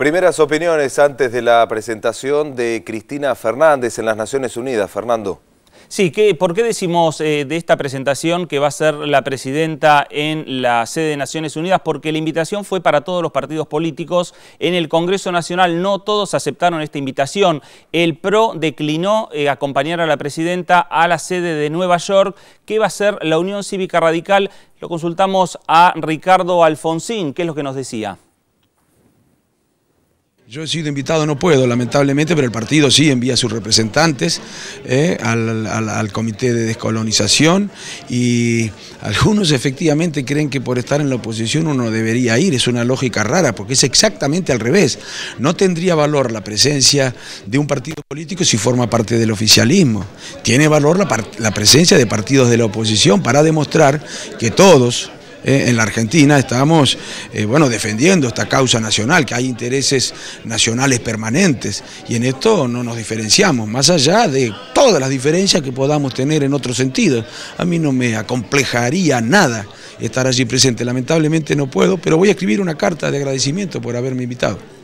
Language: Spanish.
Primeras opiniones antes de la presentación de Cristina Fernández en las Naciones Unidas. Fernando. Sí, ¿por qué decimos eh, de esta presentación que va a ser la presidenta en la sede de Naciones Unidas? Porque la invitación fue para todos los partidos políticos. En el Congreso Nacional no todos aceptaron esta invitación. El PRO declinó eh, acompañar a la presidenta a la sede de Nueva York, que va a ser la Unión Cívica Radical. Lo consultamos a Ricardo Alfonsín, ¿qué es lo que nos decía? Yo he sido invitado, no puedo, lamentablemente, pero el partido sí envía a sus representantes eh, al, Comité de Descolonización y algunos efectivamente creen que por estar en la oposición uno debería ir. Es una lógica rara porque es exactamente al revés. No tendría valor la presencia de un partido político si forma parte del oficialismo. Tiene valor la, la presencia de partidos de la oposición para demostrar que todos, eh, en la Argentina estamos eh, bueno, defendiendo esta causa nacional, que hay intereses nacionales permanentes y en esto no nos diferenciamos, más allá de todas las diferencias que podamos tener en otro sentido. A mí no me acomplejaría nada estar allí presente, lamentablemente no puedo, pero voy a escribir una carta de agradecimiento por haberme invitado.